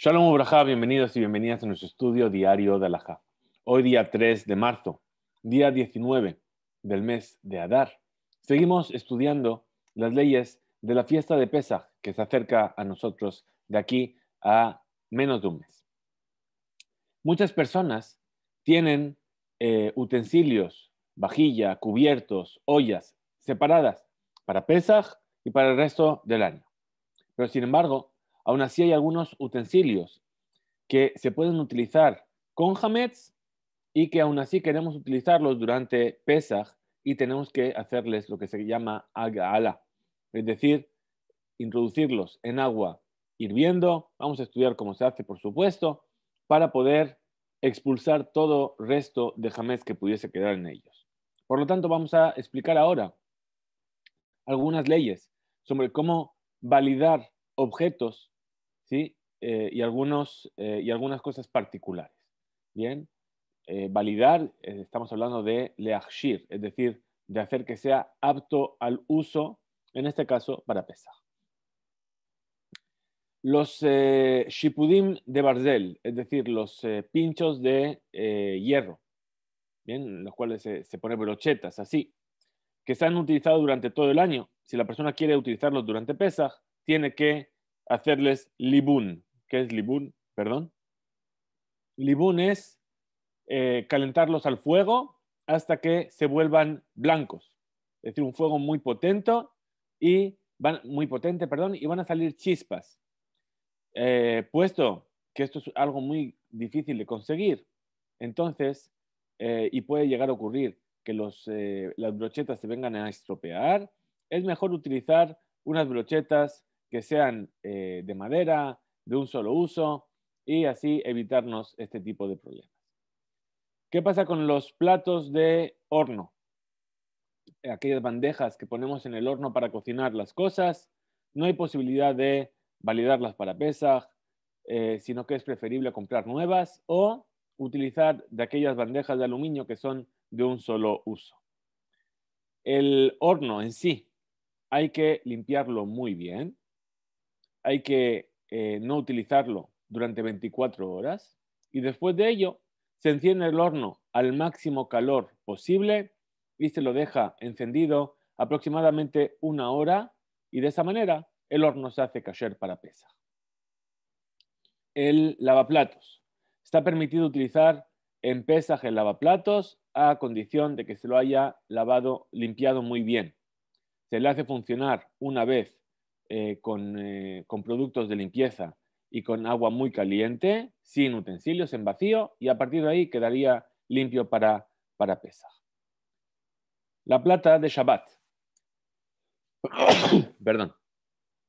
Shalom Ubraja, bienvenidos y bienvenidas a nuestro estudio diario de Alajá. Hoy día 3 de marzo, día 19 del mes de Adar. Seguimos estudiando las leyes de la fiesta de Pesaj que se acerca a nosotros de aquí a menos de un mes. Muchas personas tienen eh, utensilios, vajilla, cubiertos, ollas separadas para Pesaj y para el resto del año. Pero sin embargo, Aún así hay algunos utensilios que se pueden utilizar con hametz y que aún así queremos utilizarlos durante Pesach y tenemos que hacerles lo que se llama agaala, es decir, introducirlos en agua hirviendo, vamos a estudiar cómo se hace, por supuesto, para poder expulsar todo resto de jamés que pudiese quedar en ellos. Por lo tanto, vamos a explicar ahora algunas leyes sobre cómo validar objetos ¿sí? Eh, y, algunos, eh, y algunas cosas particulares. Bien, eh, validar, estamos hablando de leachir, es decir, de hacer que sea apto al uso, en este caso para pesar. Los shipudim de Barzel, es decir, los pinchos de hierro, bien, los cuales se, se ponen brochetas, así, que se han utilizado durante todo el año. Si la persona quiere utilizarlos durante Pesaj, tiene que hacerles libun. ¿Qué es libun? Perdón. Libun es eh, calentarlos al fuego hasta que se vuelvan blancos. Es decir, un fuego muy potente y van, muy potente, perdón, y van a salir chispas. Eh, puesto que esto es algo muy difícil de conseguir, entonces, eh, y puede llegar a ocurrir que las brochetas se vengan a estropear, es mejor utilizar unas brochetas que sean eh, de madera, de un solo uso, y así evitarnos este tipo de problemas. ¿Qué pasa con los platos de horno? Aquellas bandejas que ponemos en el horno para cocinar las cosas, no hay posibilidad de validarlas para Pesaj, eh, sino que es preferible comprar nuevas o utilizar de aquellas bandejas de aluminio que son de un solo uso. El horno en sí hay que limpiarlo muy bien hay que eh, no utilizarlo durante 24 horas y después de ello se enciende el horno al máximo calor posible y se lo deja encendido aproximadamente una hora y de esa manera el horno se hace cayer para pesa. El lavaplatos. Está permitido utilizar en pesaje el lavaplatos a condición de que se lo haya lavado, limpiado muy bien. Se le hace funcionar una vez eh, eh, con, productos de limpieza y con agua muy caliente, sin utensilios, en vacío, y a partir de ahí quedaría limpio para, para pesar La plata de Shabbat. perdón.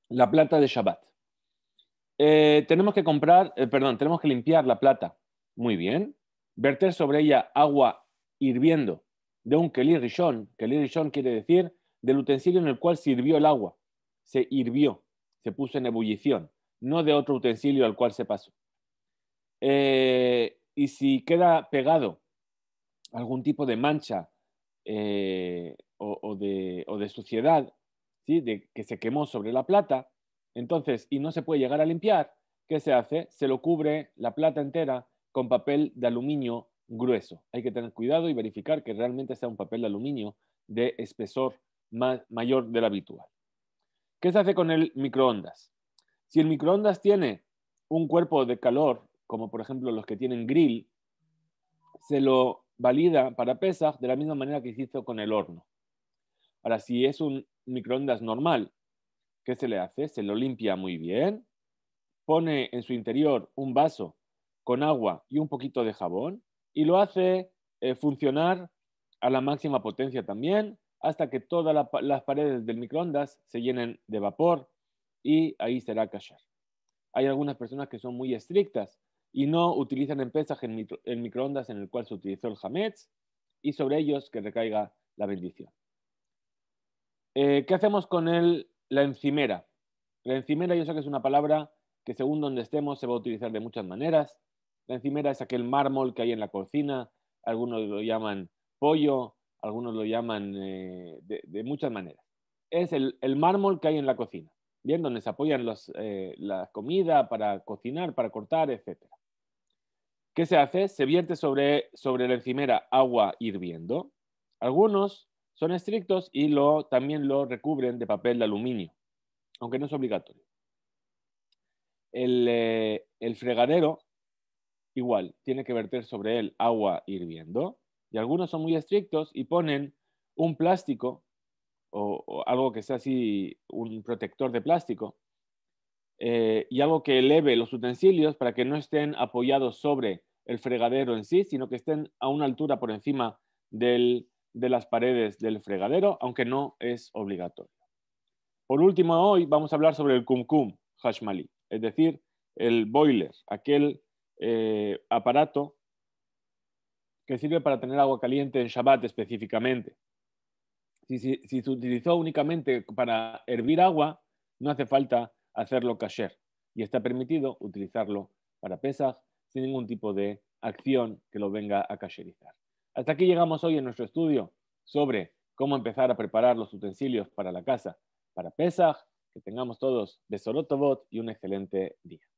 La plata de Shabbat. Eh, tenemos que comprar, perdón, tenemos que limpiar la plata. Muy bien. Verter sobre ella agua hirviendo de un kelirishon, kelirishon quiere decir del utensilio en el cual sirvió el agua se hirvió, se puso en ebullición, no de otro utensilio al cual se pasó. Eh, y si queda pegado algún tipo de mancha eh, o, de, suciedad ¿sí? que se quemó sobre la plata, entonces, y no se puede llegar a limpiar, ¿qué se hace? Se lo cubre la plata entera con papel de aluminio grueso. Hay que tener cuidado y verificar que realmente sea un papel de aluminio de espesor mayor del habitual. ¿Qué se hace con el microondas? Si el microondas tiene un cuerpo de calor, como por ejemplo los que tienen grill, se lo valida para pesar de la misma manera que se hizo con el horno. Ahora, si es un microondas normal, ¿qué se le hace? Se lo limpia muy bien, pone en su interior un vaso con agua y un poquito de jabón y lo hace eh, funcionar a la máxima potencia también hasta que todas las paredes del microondas se llenen de vapor y ahí será kashar. Hay algunas personas que son muy estrictas y no utilizan en el, microondas en el cual se utilizó el Hametz y sobre ellos que recaiga la bendición. Eh, ¿Qué hacemos con el, la encimera? La encimera yo sé que es una palabra que según donde estemos se va a utilizar de muchas maneras. La encimera es aquel mármol que hay en la cocina, algunos lo llaman pollo, algunos lo llaman eh, de, muchas maneras. Es el, mármol que hay en la cocina, donde se apoyan las eh, la comida para cocinar, para cortar, etc. ¿Qué se hace? Se vierte sobre, la encimera agua hirviendo. Algunos son estrictos y también lo recubren de papel de aluminio, aunque no es obligatorio. El, eh, el fregadero, igual, tiene que verter sobre él agua hirviendo y algunos son muy estrictos y ponen un plástico o, algo que sea así, un protector de plástico, eh, y algo que eleve los utensilios para que no estén apoyados sobre el fregadero en sí, sino que estén a una altura por encima de las paredes del fregadero, aunque no es obligatorio. Por último, hoy vamos a hablar sobre el kumkum hashmali, es decir, el boiler, aquel eh, aparato que sirve para tener agua caliente en Shabbat específicamente. Si, se utilizó únicamente para hervir agua, no hace falta hacerlo kasher y está permitido utilizarlo para Pesaj sin ningún tipo de acción que lo venga a kasherizar. Hasta aquí llegamos hoy en nuestro estudio sobre cómo empezar a preparar los utensilios para la casa, para Pesaj. que tengamos todos besorotobot y un excelente día.